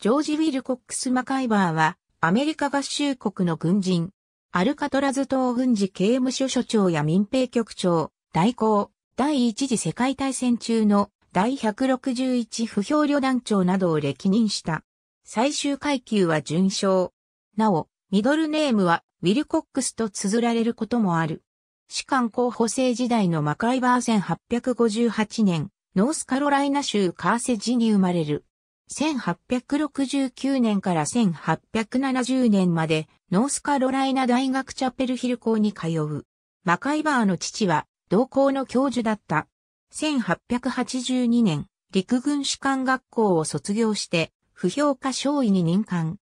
ジョージ・ウィルコックス・マカイバーは、アメリカ合衆国の軍人、アルカトラズ島軍事刑務所所長や民兵局長、代行、第一次世界大戦中の第161不評旅団長などを歴任した。最終階級は順将。なお、ミドルネームはウィルコックスと綴られることもある。士官候補生時代のマカイバー1858年、ノースカロライナ州カーセジに生まれる。1869年から1870年までノースカロライナ大学チャペルヒル校に通う。マカイバーの父は同校の教授だった。1882年、陸軍士官学校を卒業して、不評家少尉に任官。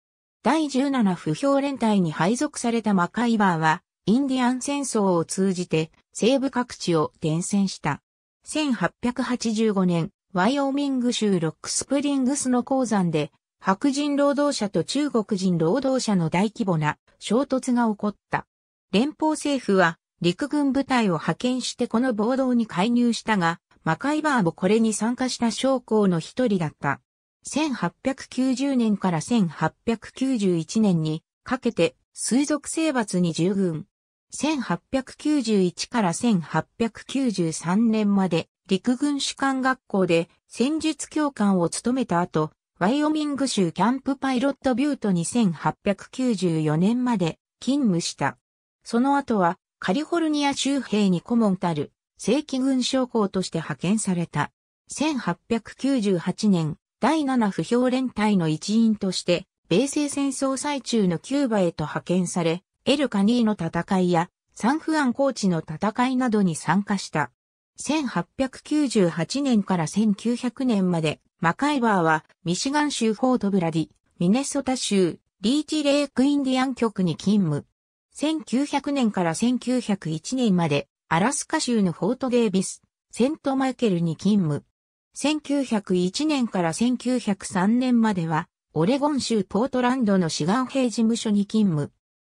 第17不評連隊に配属されたマカイバーは、インディアン戦争を通じて西部各地を伝染した。1885年、ワイオミング州ロックスプリングスの鉱山で、白人労働者と中国人労働者の大規模な衝突が起こった。連邦政府は陸軍部隊を派遣してこの暴動に介入したが、マカイバーもこれに参加した将校の一人だった。1890年から1891年にかけて水族征伐に従軍。1891から1893年まで陸軍士官学校で戦術教官を務めた後、ワイオミング州キャンプパイロットビュート2894年まで勤務した。その後はカリフォルニア州兵に顧問たる正規軍将校として派遣された。1898年、第7不評連隊の一員として、米西戦争最中のキューバへと派遣され、エルカニーの戦いやサンフアンコーチの戦いなどに参加した。1898年から1900年まで、マカイバーは、ミシガン州フォートブラディ、ミネソタ州、リーチレイクインディアン局に勤務。1900年から1901年まで、アラスカ州のフォートデービス、セントマイケルに勤務。1901年から1903年までは、オレゴン州ポートランドの志願兵事務所に勤務。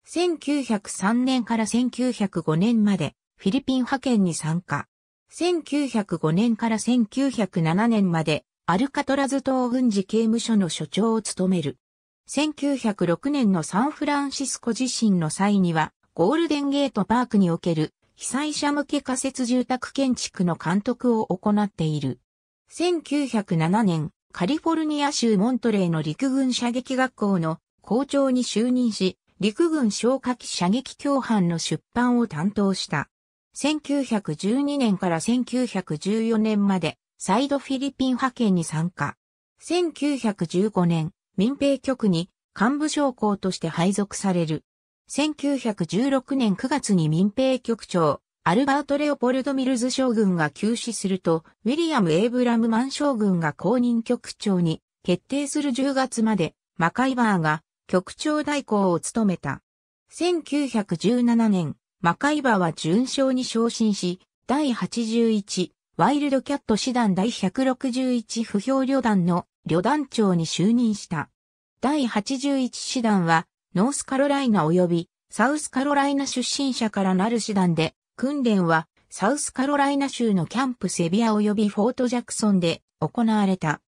1903年から1905年まで、フィリピン派遣に参加。1905年から1907年までアルカトラズ島軍事刑務所の所長を務める。1906年のサンフランシスコ地震の際にはゴールデンゲートパークにおける被災者向け仮設住宅建築の監督を行っている。1907年、カリフォルニア州モントレーの陸軍射撃学校の校長に就任し、陸軍消火器射撃教班の出版を担当した。1912年から1914年まで、サイドフィリピン派遣に参加。1915年、民兵局に幹部将校として配属される。1916年9月に民兵局長、アルバート・レオポルド・ミルズ将軍が急死すると、ウィリアム・エイブラムマン将軍が公認局長に決定する10月まで、マカイバーが局長代行を務めた。1917年、魔界ーは準賞に昇進し、第81ワイルドキャット師団第161不評旅団の旅団長に就任した。第81師団は、ノースカロライナ及びサウスカロライナ出身者からなる師団で、訓練はサウスカロライナ州のキャンプセビア及びフォートジャクソンで行われた。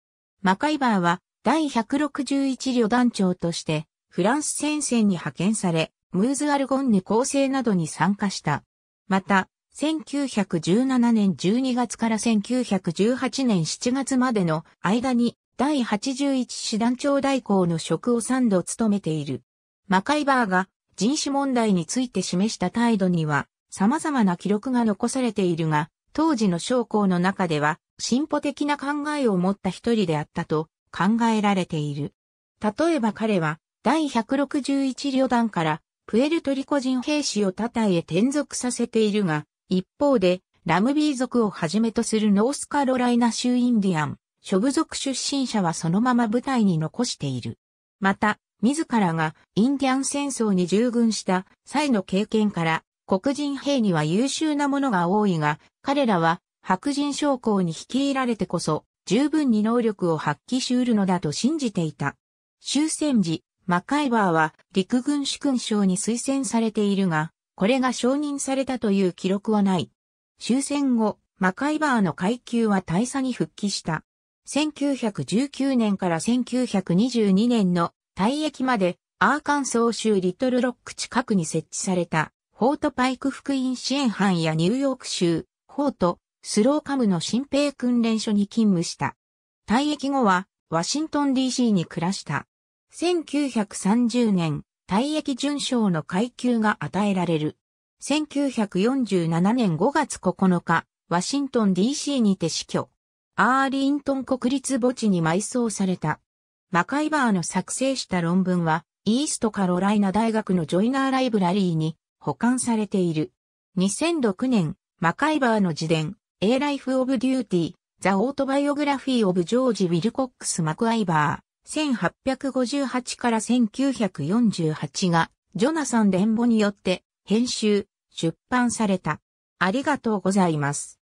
マカイバーは第161旅団長としてフランス戦線に派遣され、ムーズ・アルゴンに構成などに参加した。また、1917年12月から1918年7月までの間に第81師団長代行の職を3度務めている。マカイバーが人種問題について示した態度には様々な記録が残されているが、当時の将校の中では進歩的な考えを持った一人であったと考えられている。例えば彼は第161旅団からプエルトリコ人兵士を他隊へ転属させているが、一方で、ラムビー族をはじめとするノースカロライナ州インディアン、諸部族出身者はそのまま部隊に残している。また、自らがインディアン戦争に従軍した際の経験から、黒人兵には優秀なものが多いが、彼らは白人将校に率いられてこそ、十分に能力を発揮しうるのだと信じていた。終戦時、マカイバーは陸軍主勲章に推薦されているが、これが承認されたという記録はない。終戦後、マカイバーの階級は大佐に復帰した。1919年から1922年の退役までアーカンソー州リトルロック近くに設置されたフォートパイク福音支援班やニューヨーク州、フォート、スローカムの新兵訓練所に勤務した。退役後はワシントン DC に暮らした。1930年、退役順将の階級が与えられる。1947年5月9日、ワシントン DC にて死去。アーリントン国立墓地に埋葬された。マカイバーの作成した論文は、イーストカロライナ大学のジョイナーライブラリーに保管されている。2006年、マカイバーの自伝、A Life of Duty, The Autobiography of George Wilcox マクアイバー1858から1948が、ジョナサン・レンボによって、編集、出版された。ありがとうございます。